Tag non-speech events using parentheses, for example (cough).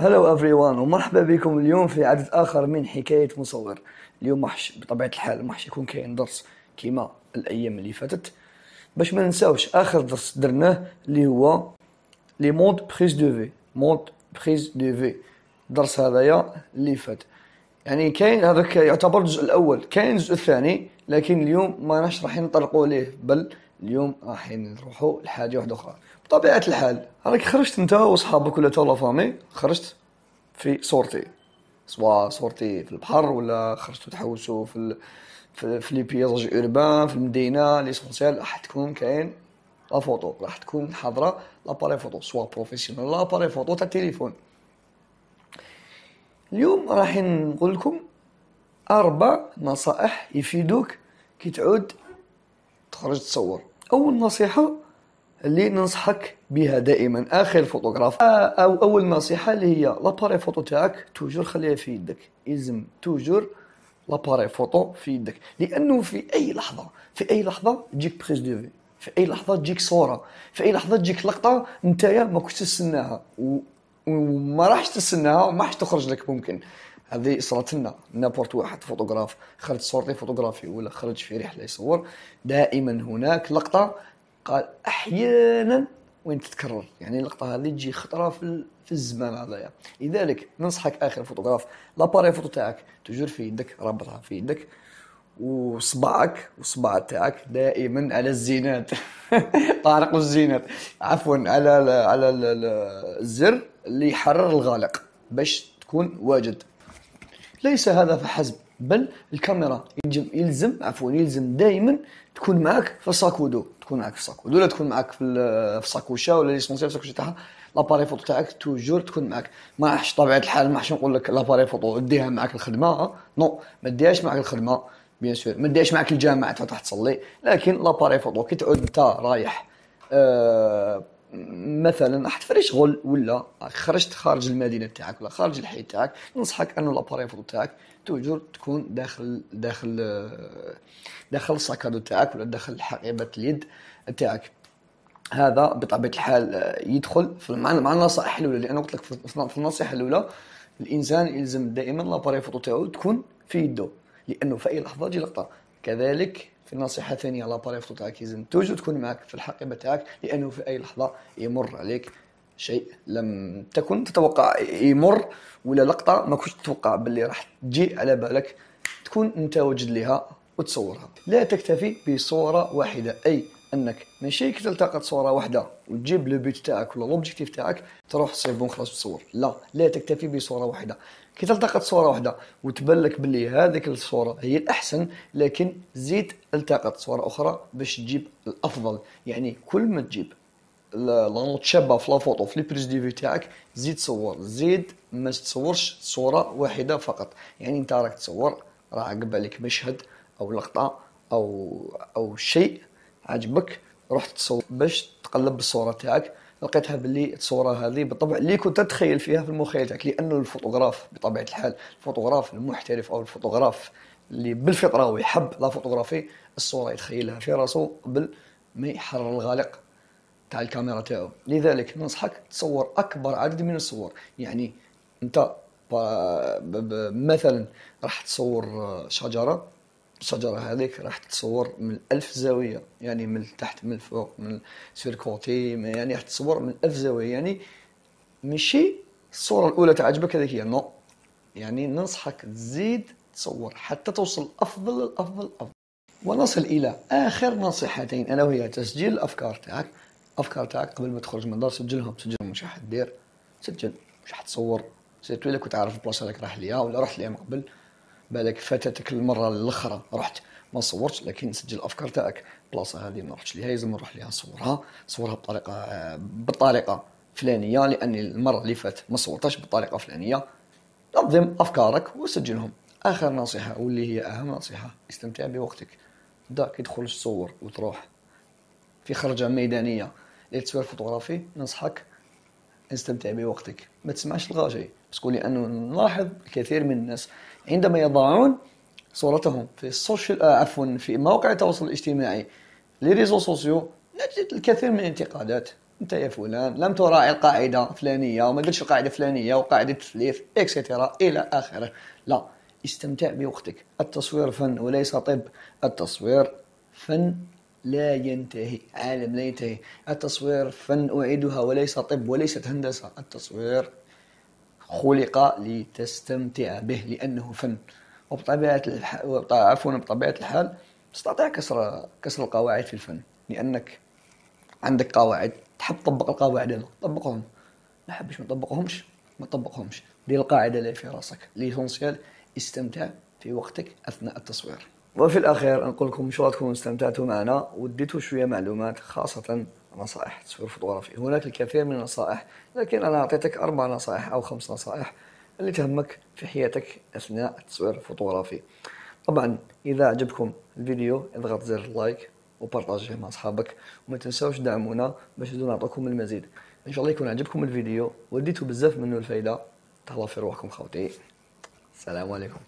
هلو افريوان ومرحبا بكم اليوم في عدد اخر من حكايه مصور اليوم محش بطبيعه الحال محش يكون كاين درس كيما الايام اللي فاتت باش ما ننساوش اخر درس درناه اللي هو لي مود بريز دو في مود بريز دو في الدرس هذايا اللي فات يعني كاين هذاك يعتبر الجزء الاول كاين الجزء الثاني لكن اليوم ما راح نطرقوا ليه بل اليوم راح نروحوا لحاجه واحده اخرى طبيعة الحال راك خرجت انت وصحابك ولا ولا فامي خرجت في صورتي سواء صورتي في البحر ولا خرجتوا تحوسوا في ال... في, لي بيزاج اوربان في المدينه ليسونسيال راح تكون كاين لا فوتو راح تكون حاضره لاباري فوتو سوا بروفيسيونيل لاباري فوتو تاع التليفون اليوم راح نقول لكم اربع نصائح يفيدوك كي تعود تخرج تصور اول نصيحه اللي ننصحك بها دائما اخر فوتوغراف آه، او اول نصيحه اللي هي لاباري فوتو تاعك توجور خليها في يدك يلزم توجور لاباري فوتو في يدك لانه في اي لحظه في اي لحظه تجيك بريز دو في في اي لحظه تجيك صوره في اي لحظه تجيك لقطه نتايا ما كنتش تستناها و... وما راحش تستناها وما راحش تخرج لك ممكن هذه صارت لنا نابورت واحد فوتوغراف خرج صورتي فوتوغرافي ولا خرج في رحله يصور دائما هناك لقطه قال احيانا وين تتكرر يعني اللقطه هذه تجي خطره في في الزمان هذايا لذلك ننصحك اخر فوتوغراف لاباري فوتو تاعك تجر في يدك رابطها في يدك وصبعك وصبع تاعك دائما على الزينات (laughs) طارق الزينات عفوا على ال على الزر اللي يحرر الغالق باش تكون واجد ليس هذا فحسب بل الكاميرا يجب يلزم عفوا يلزم دائما تكون معك في ساكودو تكون معك في ساكودو ولا تكون معك في في ولا ليسونسيال في تاعها لاباري فوتو تاعك توجور تكون معك ما راحش طبيعه الحال ما راحش نقول لك لاباري فوتو ديها معك الخدمه نو ما ديهاش معك الخدمه بيان سور ما ديهاش معك الجامعه تروح تصلي لكن لاباري فوتو كي تعود انت رايح أه مثلا راح تفري شغل ولا خرجت خارج المدينه تاعك ولا خارج الحي تاعك ننصحك انه لاباري فوتو تاعك توجور تكون داخل داخل داخل الساكادو تاعك ولا داخل حقيبه اليد تاعك هذا بطبيعه الحال يدخل مع مع النصائح الاولى لان قلت لك في النصيحه الاولى الانسان يلزم دائما لاباري فوتو تاعو تكون في يده لانه في اي لحظه تجي لقطه كذلك في نصيحه ثانيه لا باريفتو تاعك لازم توجد تكون معك في الحقيبه تاعك لانه في اي لحظه يمر عليك شيء لم تكن تتوقع يمر ولا لقطه ما كنتش تتوقع باللي راح تجي على بالك تكون انت وجد لها وتصورها لا تكتفي بصوره واحده اي انك من شيك تلتقط صوره واحده وتجيب لو بيت تاعك ولا لوبجيكتيف تاعك تروح سي بون خلاص تصور لا لا تكتفي بصوره واحده كي تلتقط صوره واحده وتبان لك باللي هذيك الصوره هي الاحسن لكن زيد التقط صوره اخرى باش تجيب الافضل يعني كل ما تجيب لا نوت شابه في فوتو في لي بريز في تاعك زيد صور زيد ما تصورش صوره واحده فقط يعني انت راك تصور راه عقب عليك مشهد او لقطه او او شيء عجبك رحت تصور باش تقلب بالصوره تاعك لقيتها باللي الصوره هذه بالطبع اللي كنت تتخيل فيها في المخيل تاعك لانه الفوتوغراف بطبيعه الحال الفوتوغراف المحترف او الفوتوغراف اللي بالفطره ويحب لا فوتوغرافي الصوره يتخيلها في راسه قبل ما يحرر الغالق تاع الكاميرا تاعو لذلك ننصحك تصور اكبر عدد من الصور يعني انت مثلا راح تصور شجره الشجرة هذيك راح تصور من ألف زاوية يعني من تحت من فوق من سير كوتي يعني راح تصور من ألف زاوية يعني ماشي الصورة الأولى تعجبك هذيك هي نو يعني ننصحك تزيد تصور حتى توصل أفضل الأفضل الأفضل ونصل إلى آخر نصيحتين أنا وهي تسجيل الأفكار تاعك أفكار تاعك قبل ما تخرج من الدار سجلهم سجلهم واش راح دير سجل واش راح تصور سيرتو إلا كنت عارف البلاصة اللي راح ليها ولا رحت ليها من قبل بالك فاتتك المره الاخرى رحت ما صورتش لكن سجل الافكار تاعك بلاصه هذه ما رحتش ليها لازم نروح ليها نصورها صورها بطريقه بطريقه فلانيه لان المره اللي فاتت ما صورتهاش بطريقه فلانيه نظم افكارك وسجلهم اخر نصيحه واللي هي اهم نصيحه استمتع بوقتك دا كي تدخل تصور وتروح في خرجه ميدانيه لتصوير فوتوغرافي ننصحك استمتع بوقتك ما تسمعش الغاشي بس قولي أنه نلاحظ الكثير من الناس عندما يضعون صورتهم في السوشيال آه، عفوا في مواقع التواصل الاجتماعي لي ريزو سوسيو نجد الكثير من الانتقادات انت يا فلان لم تراعي القاعده الفلانيه وما قلتش القاعده الفلانيه وقاعده تسليف اكسترا الى اخره لا استمتع بوقتك التصوير فن وليس طب التصوير فن لا ينتهي عالم لا ينتهي التصوير فن أعيدها وليس طب وليست هندسة التصوير خلق لتستمتع به لأنه فن وبطبيعة الحال عفوا بطبيعة الحال تستطيع كسر كسر القواعد في الفن لأنك عندك قواعد تحب تطبق القواعد هذا طبقهم ما حبش ما تطبقهمش ما تطبقهمش دير القاعدة اللي في راسك اللي استمتع في وقتك أثناء التصوير وفي الأخير نقول لكم إن شاء الله تكونوا استمتعتوا معنا وديتوا شوية معلومات خاصة نصائح التصوير الفوتوغرافي هناك الكثير من النصائح لكن أنا أعطيتك أربع نصائح أو خمس نصائح اللي تهمك في حياتك أثناء التصوير الفوتوغرافي طبعا إذا عجبكم الفيديو اضغط زر اللايك وبارطاجيه مع أصحابك وما تنساوش دعمونا باش نعطيكم المزيد إن شاء الله يكون عجبكم الفيديو وديتوا بزاف منه الفايدة تهلاو في روحكم خوتي السلام عليكم